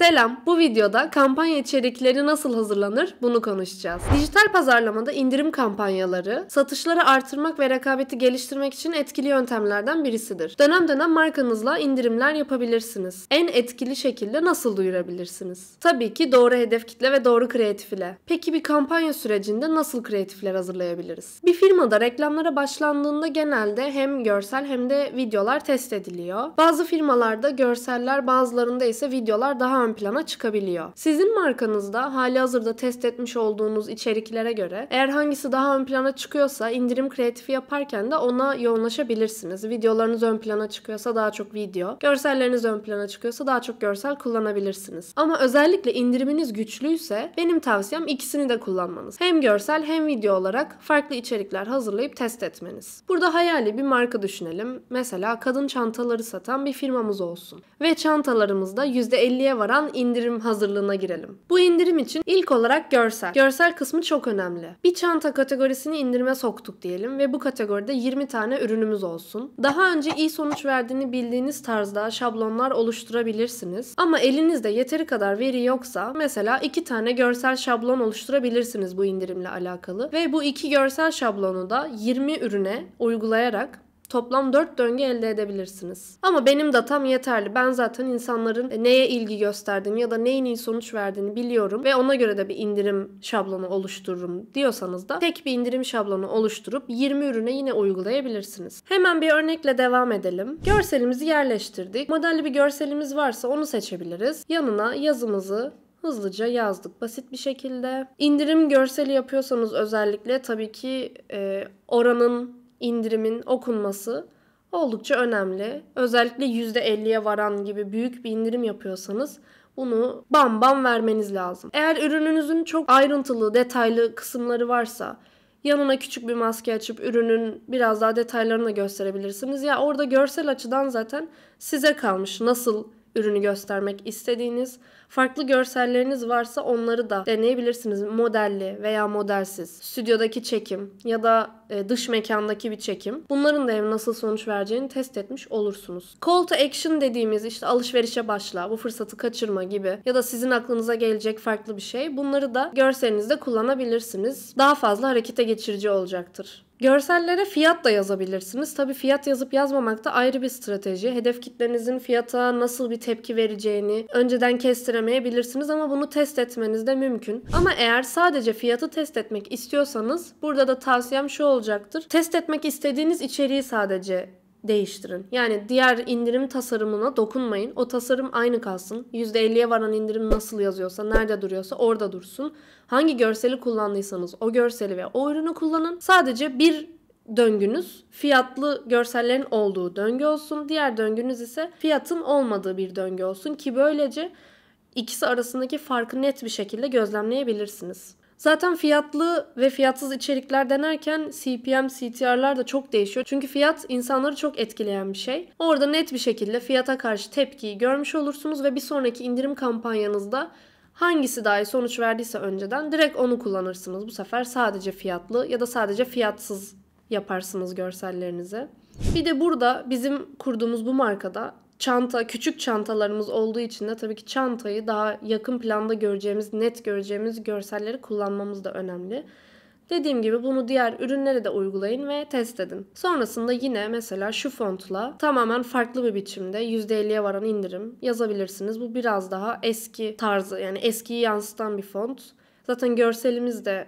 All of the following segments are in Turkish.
Selam, bu videoda kampanya içerikleri nasıl hazırlanır bunu konuşacağız. Dijital pazarlamada indirim kampanyaları, satışları artırmak ve rekabeti geliştirmek için etkili yöntemlerden birisidir. Dönem dönem markanızla indirimler yapabilirsiniz. En etkili şekilde nasıl duyurabilirsiniz? Tabii ki doğru hedef kitle ve doğru kreatifle. Peki bir kampanya sürecinde nasıl kreatifler hazırlayabiliriz? Bir firmada reklamlara başlandığında genelde hem görsel hem de videolar test ediliyor. Bazı firmalarda görseller, bazılarında ise videolar daha ön plana çıkabiliyor. Sizin markanızda hali hazırda test etmiş olduğunuz içeriklere göre eğer hangisi daha ön plana çıkıyorsa indirim kreatifi yaparken de ona yoğunlaşabilirsiniz. Videolarınız ön plana çıkıyorsa daha çok video, görselleriniz ön plana çıkıyorsa daha çok görsel kullanabilirsiniz. Ama özellikle indiriminiz güçlüyse benim tavsiyem ikisini de kullanmanız. Hem görsel hem video olarak farklı içerikler hazırlayıp test etmeniz. Burada hayali bir marka düşünelim. Mesela kadın çantaları satan bir firmamız olsun. Ve çantalarımızda %50'ye varan olmadan indirim hazırlığına girelim. Bu indirim için ilk olarak görsel. Görsel kısmı çok önemli. Bir çanta kategorisini indirime soktuk diyelim ve bu kategoride 20 tane ürünümüz olsun. Daha önce iyi sonuç verdiğini bildiğiniz tarzda şablonlar oluşturabilirsiniz. Ama elinizde yeteri kadar veri yoksa mesela 2 tane görsel şablon oluşturabilirsiniz bu indirimle alakalı ve bu iki görsel şablonu da 20 ürüne uygulayarak Toplam 4 döngü elde edebilirsiniz. Ama benim datam yeterli. Ben zaten insanların e, neye ilgi gösterdiğini ya da neyin iyi sonuç verdiğini biliyorum ve ona göre de bir indirim şablonu oluştururum diyorsanız da tek bir indirim şablonu oluşturup 20 ürüne yine uygulayabilirsiniz. Hemen bir örnekle devam edelim. Görselimizi yerleştirdik. Modelli bir görselimiz varsa onu seçebiliriz. Yanına yazımızı hızlıca yazdık basit bir şekilde. İndirim görseli yapıyorsanız özellikle tabii ki e, oranın indirimin okunması oldukça önemli. Özellikle %50'ye varan gibi büyük bir indirim yapıyorsanız bunu bam bam vermeniz lazım. Eğer ürününüzün çok ayrıntılı, detaylı kısımları varsa yanına küçük bir maske açıp ürünün biraz daha detaylarını da gösterebilirsiniz. Ya orada görsel açıdan zaten size kalmış nasıl ürünü göstermek istediğiniz, farklı görselleriniz varsa onları da deneyebilirsiniz. Modelli veya modelsiz, stüdyodaki çekim ya da e, dış mekandaki bir çekim. Bunların da nasıl sonuç vereceğini test etmiş olursunuz. Call to action dediğimiz işte alışverişe başla, bu fırsatı kaçırma gibi ya da sizin aklınıza gelecek farklı bir şey. Bunları da görselinizde kullanabilirsiniz. Daha fazla harekete geçirici olacaktır. Görsellere fiyat da yazabilirsiniz. Tabii fiyat yazıp yazmamak da ayrı bir strateji. Hedef kitlenizin fiyata nasıl bir tepki vereceğini önceden kestiremeyebilirsiniz ama bunu test etmeniz de mümkün. Ama eğer sadece fiyatı test etmek istiyorsanız burada da tavsiyem şu olacaktır. Test etmek istediğiniz içeriği sadece değiştirin. Yani diğer indirim tasarımına dokunmayın. O tasarım aynı kalsın. %50'ye varan indirim nasıl yazıyorsa, nerede duruyorsa orada dursun. Hangi görseli kullandıysanız o görseli ve o ürünü kullanın. Sadece bir döngünüz fiyatlı görsellerin olduğu döngü olsun. Diğer döngünüz ise fiyatın olmadığı bir döngü olsun ki böylece ikisi arasındaki farkı net bir şekilde gözlemleyebilirsiniz. Zaten fiyatlı ve fiyatsız içerikler denerken CPM, CTR'lar da çok değişiyor. Çünkü fiyat insanları çok etkileyen bir şey. Orada net bir şekilde fiyata karşı tepkiyi görmüş olursunuz ve bir sonraki indirim kampanyanızda hangisi dahi sonuç verdiyse önceden direkt onu kullanırsınız. Bu sefer sadece fiyatlı ya da sadece fiyatsız yaparsınız görsellerinizi. Bir de burada bizim kurduğumuz bu markada çanta, küçük çantalarımız olduğu için de tabii ki çantayı daha yakın planda göreceğimiz, net göreceğimiz görselleri kullanmamız da önemli. Dediğim gibi bunu diğer ürünlere de uygulayın ve test edin. Sonrasında yine mesela şu fontla tamamen farklı bir biçimde %50'ye varan indirim yazabilirsiniz. Bu biraz daha eski tarzı yani eskiyi yansıtan bir font. Zaten görselimiz de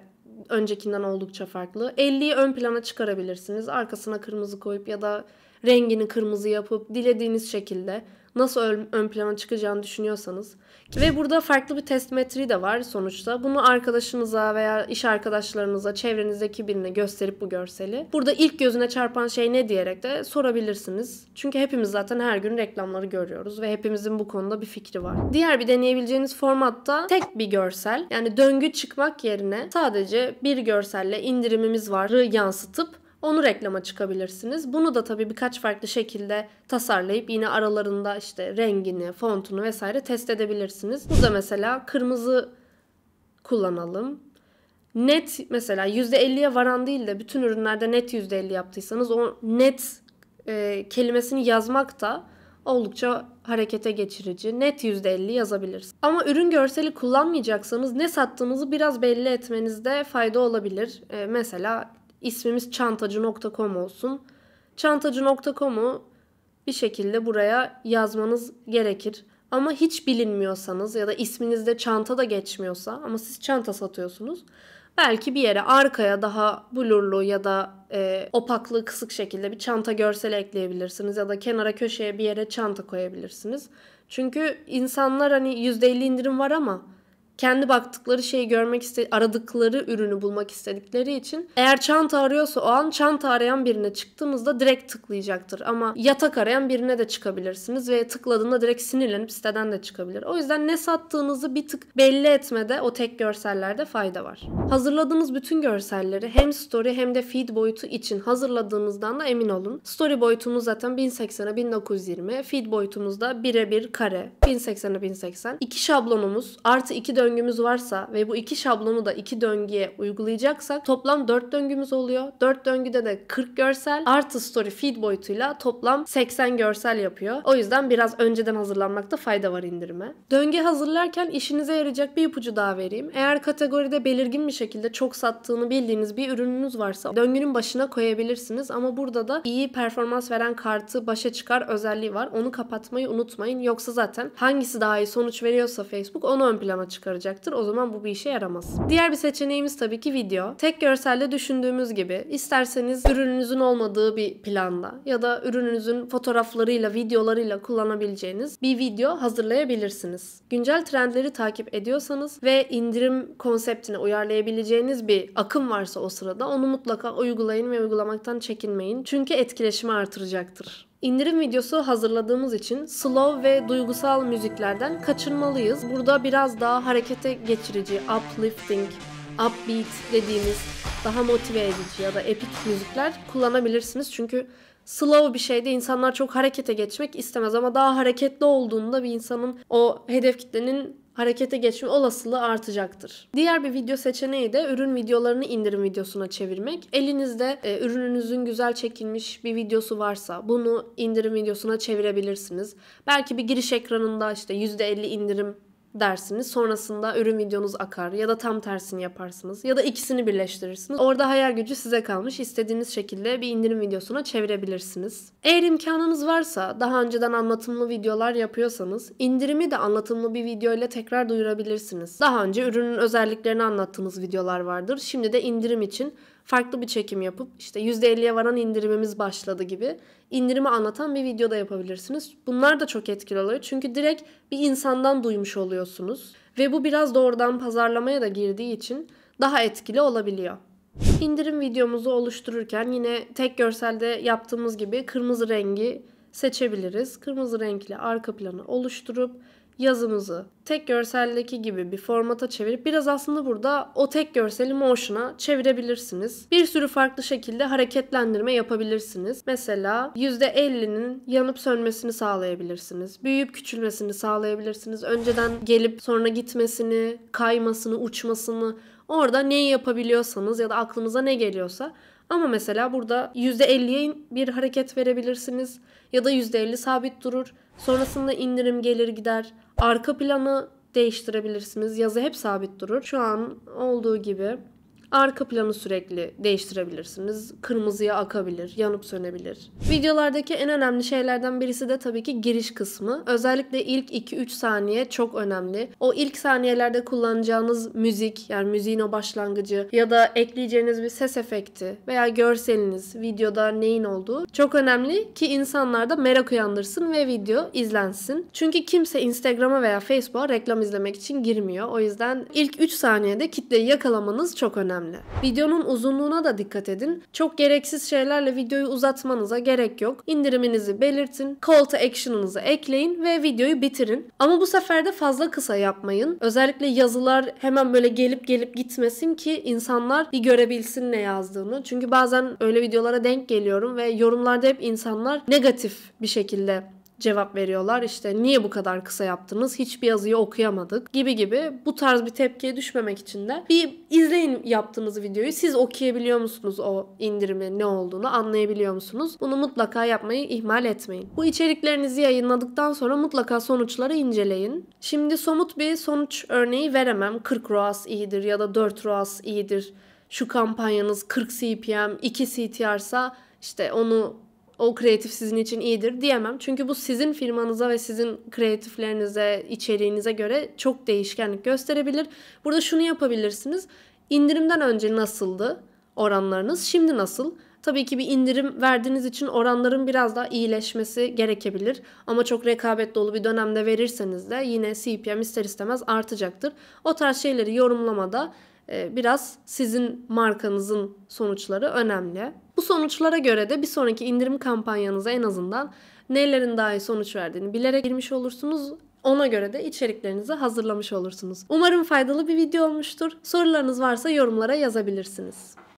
öncekinden oldukça farklı. 50'yi ön plana çıkarabilirsiniz. Arkasına kırmızı koyup ya da rengini kırmızı yapıp dilediğiniz şekilde nasıl ön plana çıkacağını düşünüyorsanız ve burada farklı bir test metri de var sonuçta. Bunu arkadaşınıza veya iş arkadaşlarınıza, çevrenizdeki birine gösterip bu görseli. Burada ilk gözüne çarpan şey ne diyerek de sorabilirsiniz. Çünkü hepimiz zaten her gün reklamları görüyoruz ve hepimizin bu konuda bir fikri var. Diğer bir deneyebileceğiniz formatta tek bir görsel yani döngü çıkmak yerine sadece bir görselle indirimimiz varı yansıtıp onu reklama çıkabilirsiniz. Bunu da tabii birkaç farklı şekilde tasarlayıp yine aralarında işte rengini, fontunu vesaire test edebilirsiniz. Burada mesela kırmızı kullanalım. Net mesela %50'ye varan değil de bütün ürünlerde net %50 yaptıysanız o net e, kelimesini yazmak da oldukça harekete geçirici. Net %50 yazabilirsiniz. Ama ürün görseli kullanmayacaksanız ne sattığınızı biraz belli etmenizde fayda olabilir. E, mesela ismimiz çantacı.com olsun. Çantacı.com'u bir şekilde buraya yazmanız gerekir. Ama hiç bilinmiyorsanız ya da isminizde çanta da geçmiyorsa ama siz çanta satıyorsunuz. Belki bir yere arkaya daha blurlu ya da e, opaklı kısık şekilde bir çanta görseli ekleyebilirsiniz ya da kenara köşeye bir yere çanta koyabilirsiniz. Çünkü insanlar hani %50 indirim var ama kendi baktıkları şeyi görmek iste aradıkları ürünü bulmak istedikleri için eğer çanta arıyorsa o an çanta arayan birine çıktığımızda direkt tıklayacaktır. Ama yatak arayan birine de çıkabilirsiniz ve tıkladığında direkt sinirlenip siteden de çıkabilir. O yüzden ne sattığınızı bir tık belli etmede o tek görsellerde fayda var. Hazırladığınız bütün görselleri hem story hem de feed boyutu için hazırladığınızdan da emin olun. Story boyutumuz zaten 1080'e 1920, feed boyutumuz da birebir kare 1080'e 1080. İki şablonumuz artı iki döngü döngümüz varsa ve bu iki şablonu da iki döngüye uygulayacaksak toplam 4 döngümüz oluyor. 4 döngüde de 40 görsel artı story feed boyutuyla toplam 80 görsel yapıyor. O yüzden biraz önceden hazırlanmakta fayda var indirime. Döngü hazırlarken işinize yarayacak bir ipucu daha vereyim. Eğer kategoride belirgin bir şekilde çok sattığını bildiğiniz bir ürününüz varsa döngünün başına koyabilirsiniz ama burada da iyi performans veren kartı başa çıkar özelliği var. Onu kapatmayı unutmayın. Yoksa zaten hangisi daha iyi sonuç veriyorsa Facebook onu ön plana çıkaracak kullanacaktır. O zaman bu bir işe yaramaz. Diğer bir seçeneğimiz tabii ki video. Tek görselde düşündüğümüz gibi isterseniz ürününüzün olmadığı bir planda ya da ürününüzün fotoğraflarıyla, videolarıyla kullanabileceğiniz bir video hazırlayabilirsiniz. Güncel trendleri takip ediyorsanız ve indirim konseptine uyarlayabileceğiniz bir akım varsa o sırada onu mutlaka uygulayın ve uygulamaktan çekinmeyin. Çünkü etkileşimi artıracaktır. İndirim videosu hazırladığımız için slow ve duygusal müziklerden kaçınmalıyız. Burada biraz daha harekete geçirici, uplifting, upbeat dediğimiz daha motive edici ya da epik müzikler kullanabilirsiniz. Çünkü slow bir şeyde insanlar çok harekete geçmek istemez ama daha hareketli olduğunda bir insanın o hedef kitlenin harekete geçme olasılığı artacaktır. Diğer bir video seçeneği de ürün videolarını indirim videosuna çevirmek. Elinizde e, ürününüzün güzel çekilmiş bir videosu varsa bunu indirim videosuna çevirebilirsiniz. Belki bir giriş ekranında işte %50 indirim dersiniz. Sonrasında ürün videonuz akar ya da tam tersini yaparsınız ya da ikisini birleştirirsiniz. Orada hayal gücü size kalmış. İstediğiniz şekilde bir indirim videosuna çevirebilirsiniz. Eğer imkanınız varsa daha önceden anlatımlı videolar yapıyorsanız indirimi de anlatımlı bir video ile tekrar duyurabilirsiniz. Daha önce ürünün özelliklerini anlattığımız videolar vardır. Şimdi de indirim için farklı bir çekim yapıp işte %50'ye varan indirimimiz başladı gibi indirimi anlatan bir video da yapabilirsiniz. Bunlar da çok etkili oluyor. Çünkü direkt bir insandan duymuş oluyorsunuz. Ve bu biraz doğrudan pazarlamaya da girdiği için daha etkili olabiliyor. İndirim videomuzu oluştururken yine tek görselde yaptığımız gibi kırmızı rengi seçebiliriz. Kırmızı renkli arka planı oluşturup yazımızı tek görseldeki gibi bir formata çevirip biraz aslında burada o tek görseli motion'a çevirebilirsiniz. Bir sürü farklı şekilde hareketlendirme yapabilirsiniz. Mesela %50'nin yanıp sönmesini sağlayabilirsiniz. Büyüyüp küçülmesini sağlayabilirsiniz. Önceden gelip sonra gitmesini, kaymasını, uçmasını orada neyi yapabiliyorsanız ya da aklınıza ne geliyorsa ama mesela burada %50'ye bir hareket verebilirsiniz ya da %50 sabit durur. Sonrasında indirim gelir gider. Arka planı değiştirebilirsiniz. Yazı hep sabit durur. Şu an olduğu gibi Arka planı sürekli değiştirebilirsiniz. Kırmızıya akabilir, yanıp sönebilir. Videolardaki en önemli şeylerden birisi de tabii ki giriş kısmı. Özellikle ilk 2-3 saniye çok önemli. O ilk saniyelerde kullanacağınız müzik yani müziğin o başlangıcı ya da ekleyeceğiniz bir ses efekti veya görseliniz, videoda neyin olduğu çok önemli ki insanlarda merak uyandırsın ve video izlensin. Çünkü kimse Instagram'a veya Facebook'a reklam izlemek için girmiyor. O yüzden ilk 3 saniyede kitleyi yakalamanız çok önemli önemli. Videonun uzunluğuna da dikkat edin. Çok gereksiz şeylerle videoyu uzatmanıza gerek yok. İndiriminizi belirtin, call to action'ınızı ekleyin ve videoyu bitirin. Ama bu sefer de fazla kısa yapmayın. Özellikle yazılar hemen böyle gelip gelip gitmesin ki insanlar bir görebilsin ne yazdığını. Çünkü bazen öyle videolara denk geliyorum ve yorumlarda hep insanlar negatif bir şekilde cevap veriyorlar. İşte niye bu kadar kısa yaptınız? Hiçbir yazıyı okuyamadık gibi gibi. Bu tarz bir tepkiye düşmemek için de bir izleyin yaptığınız videoyu. Siz okuyabiliyor musunuz o indirimi ne olduğunu anlayabiliyor musunuz? Bunu mutlaka yapmayı ihmal etmeyin. Bu içeriklerinizi yayınladıktan sonra mutlaka sonuçları inceleyin. Şimdi somut bir sonuç örneği veremem. 40 ROAS iyidir ya da 4 ROAS iyidir. Şu kampanyanız 40 CPM, 2 CTR ise işte onu o kreatif sizin için iyidir diyemem. Çünkü bu sizin firmanıza ve sizin kreatiflerinize, içeriğinize göre çok değişkenlik gösterebilir. Burada şunu yapabilirsiniz. İndirimden önce nasıldı oranlarınız? Şimdi nasıl? Tabii ki bir indirim verdiğiniz için oranların biraz daha iyileşmesi gerekebilir. Ama çok rekabet dolu bir dönemde verirseniz de yine CPM ister istemez artacaktır. O tarz şeyleri yorumlamada e, biraz sizin markanızın sonuçları önemli. Bu sonuçlara göre de bir sonraki indirim kampanyanıza en azından nelerin daha iyi sonuç verdiğini bilerek girmiş olursunuz. Ona göre de içeriklerinizi hazırlamış olursunuz. Umarım faydalı bir video olmuştur. Sorularınız varsa yorumlara yazabilirsiniz.